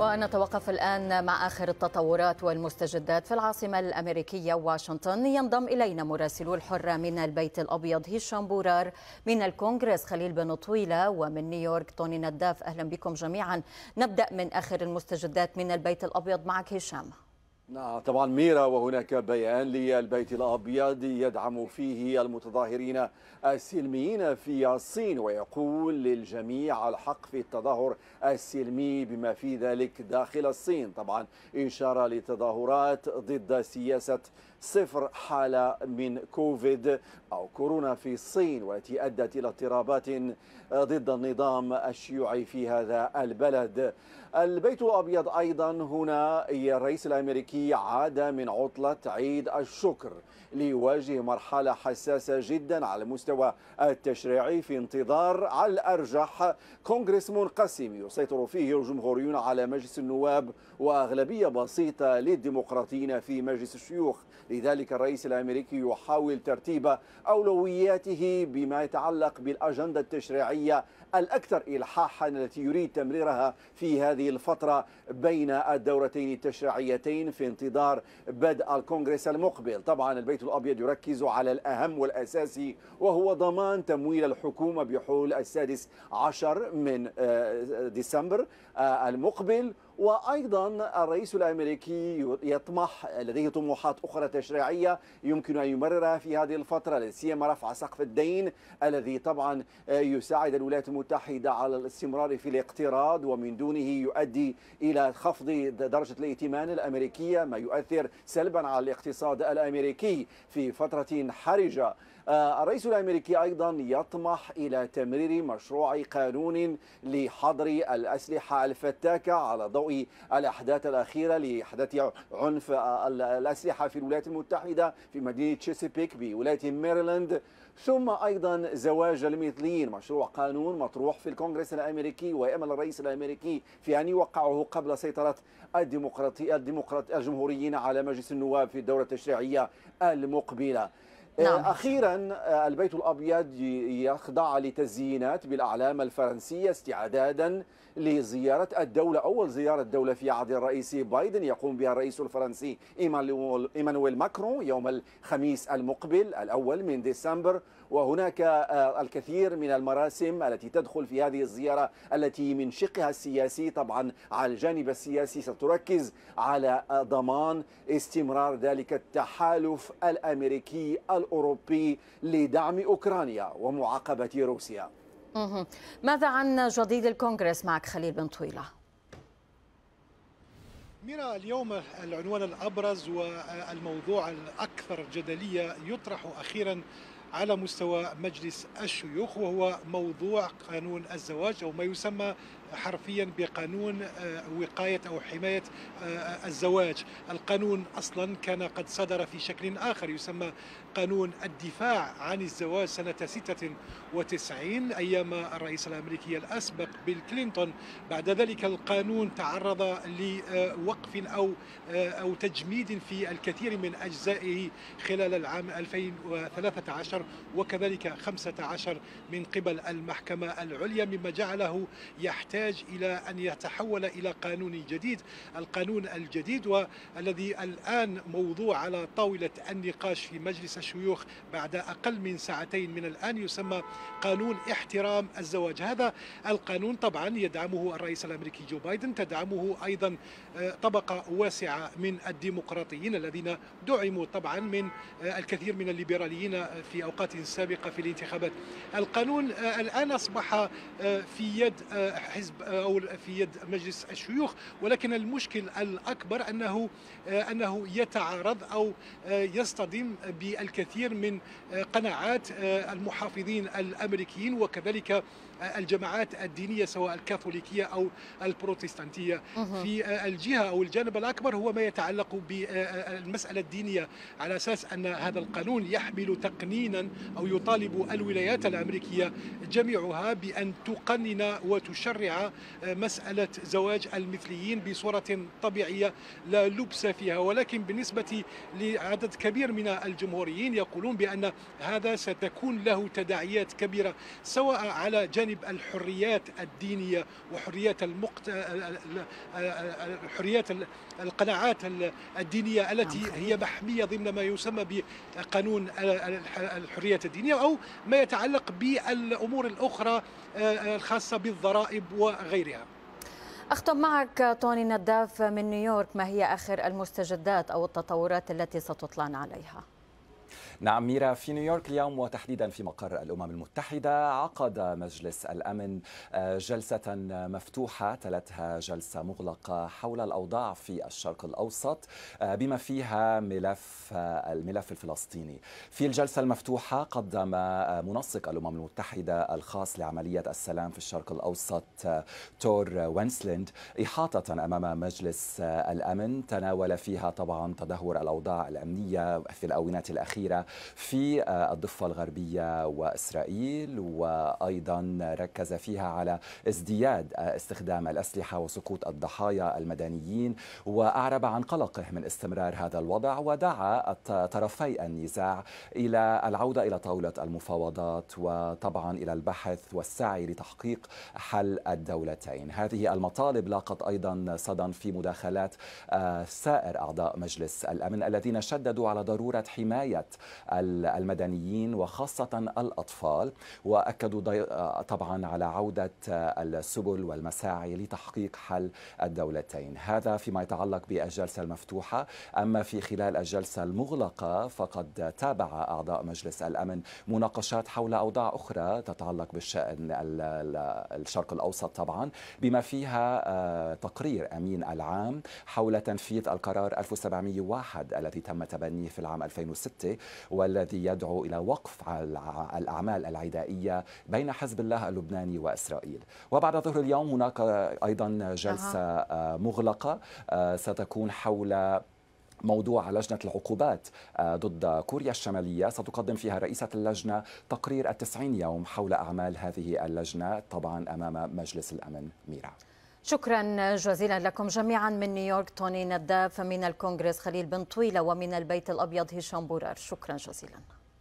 ونتوقف الآن مع آخر التطورات والمستجدات في العاصمة الأمريكية واشنطن ينضم إلينا مراسل الحرة من البيت الأبيض هشام بورار من الكونغرس خليل بن طويلة ومن نيويورك طوني نداف أهلا بكم جميعا نبدأ من آخر المستجدات من البيت الأبيض معك هشام نعم طبعا ميرا وهناك بيان للبيت الابيض يدعم فيه المتظاهرين السلميين في الصين ويقول للجميع الحق في التظاهر السلمي بما في ذلك داخل الصين طبعا اشاره لتظاهرات ضد سياسه صفر حالة من كوفيد أو كورونا في الصين والتي أدت إلى اضطرابات ضد النظام الشيوعي في هذا البلد البيت الأبيض أيضا هنا الرئيس الأمريكي عاد من عطلة عيد الشكر ليواجه مرحلة حساسة جدا على المستوى التشريعي في انتظار على الأرجح كونغرس منقسم يسيطر فيه الجمهوريون على مجلس النواب وأغلبية بسيطة للديمقراطيين في مجلس الشيوخ لذلك الرئيس الأمريكي يحاول ترتيب أولوياته بما يتعلق بالأجندة التشريعية الأكثر إلحاحا التي يريد تمريرها في هذه الفترة بين الدورتين التشريعيتين في انتظار بدء الكونغرس المقبل طبعا البيت الأبيض يركز على الأهم والأساسي وهو ضمان تمويل الحكومة بحول السادس عشر من آه، ديسمبر آه، المقبل وأيضا الرئيس الأمريكي يطمح لديه طموحات أخرى تشريعية يمكن أن يمررها في هذه الفترة لسيما رفع سقف الدين الذي طبعا يساعد الولايات المتحدة على الاستمرار في الاقتراض ومن دونه يؤدي إلى خفض درجة الائتمان الأمريكية ما يؤثر سلبا على الاقتصاد الأمريكي في فترة حرجة آه، الرئيس الامريكي ايضا يطمح الى تمرير مشروع قانون لحظر الاسلحه الفتاكه على ضوء ضوء الأحداث الأخيرة لأحداث عنف الأسلحة في الولايات المتحدة في مدينة تشيسيبيك بولاية ميريلاند ثم أيضا زواج المثليين مشروع قانون مطروح في الكونغرس الأمريكي ويأمل الرئيس الأمريكي في أن يوقعه قبل سيطرة الديمقراطي الديمقراط الجمهوريين على مجلس النواب في الدورة التشريعية المقبلة آه، نعم. أخيرا آه، البيت الأبيض يخضع لتزيينات بالأعلام الفرنسية استعدادا لزيارة الدولة أول زيارة دولة في عهد الرئيس بايدن يقوم بها الرئيس الفرنسي إيمانويل ماكرون يوم الخميس المقبل الأول من ديسمبر وهناك آه، الكثير من المراسم التي تدخل في هذه الزيارة التي من شقها السياسي طبعا على الجانب السياسي ستركز على ضمان استمرار ذلك التحالف الأمريكي الأمريكي الأوروبي لدعم أوكرانيا ومعاقبة روسيا ماذا عن جديد الكونغرس معك خليل بن طويله ميرا اليوم العنوان الابرز والموضوع الاكثر جدليه يطرح اخيرا على مستوى مجلس الشيوخ وهو موضوع قانون الزواج او ما يسمى حرفيا بقانون آه، وقاية أو حماية آه، الزواج القانون أصلا كان قد صدر في شكل آخر يسمى قانون الدفاع عن الزواج سنة 96 أيام الرئيس الأمريكي الأسبق بيل كلينتون بعد ذلك القانون تعرض لوقف أو آه، أو تجميد في الكثير من أجزائه خلال العام 2013 وكذلك 15 من قبل المحكمة العليا مما جعله يحتاج يحتاج إلى أن يتحول إلى قانون جديد القانون الجديد والذي الآن موضوع على طاولة النقاش في مجلس الشيوخ بعد أقل من ساعتين من الآن يسمى قانون احترام الزواج هذا القانون طبعا يدعمه الرئيس الأمريكي جو بايدن تدعمه أيضا آه، طبقة واسعة من الديمقراطيين الذين دعموا طبعا من آه، الكثير من الليبراليين آه، في أوقات سابقة في الانتخابات القانون الآن أصبح في يد حزب حزب او في يد مجلس الشيوخ ولكن المشكل الاكبر انه انه يتعارض او يصطدم بالكثير من قناعات المحافظين الامريكيين وكذلك الجماعات الدينيه سواء الكاثوليكيه او البروتستانتيه في الجهه او الجانب الاكبر هو ما يتعلق بالمساله الدينيه على اساس ان هذا القانون يحمل تقنينا او يطالب الولايات الامريكيه جميعها بان تقنن وتشرع مسألة زواج المثليين بصورة طبيعية لا لبس فيها ولكن بالنسبة لعدد كبير من الجمهوريين يقولون بأن هذا ستكون له تداعيات كبيرة سواء على جانب الحريات الدينية وحريات المقت... الحريات القناعات الدينية التي نعم. هي محمية ضمن ما يسمى بقانون الحريات الدينية أو ما يتعلق بالأمور الأخرى آه، آه، الخاصة بالضرائب وغيرها أختم معك توني نداف من نيويورك ما هي آخر المستجدات أو التطورات التي ستطلعنا عليها؟ نعم ميرا في نيويورك اليوم وتحديدا في مقر الأمم المتحدة عقد مجلس الأمن آه، جلسة مفتوحة تلتها جلسة مغلقة حول الأوضاع في الشرق الأوسط آه، بما فيها ملف آه، الملف الفلسطيني في الجلسة المفتوحة قدم منسق الأمم المتحدة الخاص لعملية السلام في الشرق الأوسط تور وينسلند إحاطة أمام مجلس الأمن تناول فيها طبعا تدهور الأوضاع الأمنية في الآونات الأخيرة الأخيرة في آه، الضفة الغربية وإسرائيل وأيضا ركز فيها على ازدياد آه، استخدام الأسلحة وسقوط الضحايا المدنيين وأعرب عن قلقه من استمرار هذا الوضع ودعا طرفي النزاع إلى العودة إلى طاولة المفاوضات وطبعا إلى البحث والسعي لتحقيق حل الدولتين هذه المطالب لاقت أيضا صدى في مداخلات آه، سائر أعضاء مجلس الأمن الذين شددوا على ضرورة حماية المدنيين وخاصة الأطفال وأكدوا طبعا على عودة السبل والمساعي لتحقيق حل الدولتين هذا فيما يتعلق بالجلسة المفتوحة أما في خلال الجلسة المغلقة فقد تابع أعضاء مجلس الأمن مناقشات حول أوضاع أخرى تتعلق بالشأن الشرق الأوسط طبعا بما فيها آه، تقرير أمين العام حول تنفيذ القرار 1701 الذي تم تبنيه في العام 2006 والذي يدعو إلى وقف الأعمال العدائية بين حزب الله اللبناني وإسرائيل وبعد ظهر اليوم هناك أيضا جلسة آه، مغلقة آه، ستكون حول موضوع لجنة العقوبات آه، ضد كوريا الشمالية ستقدم فيها رئيسة اللجنة تقرير التسعين يوم حول أعمال هذه اللجنة طبعا أمام مجلس الأمن ميرا شكرا جزيلا لكم جميعا من نيويورك توني نداف من الكونغرس خليل بن طويلة ومن البيت الأبيض هشام بورار شكرا جزيلا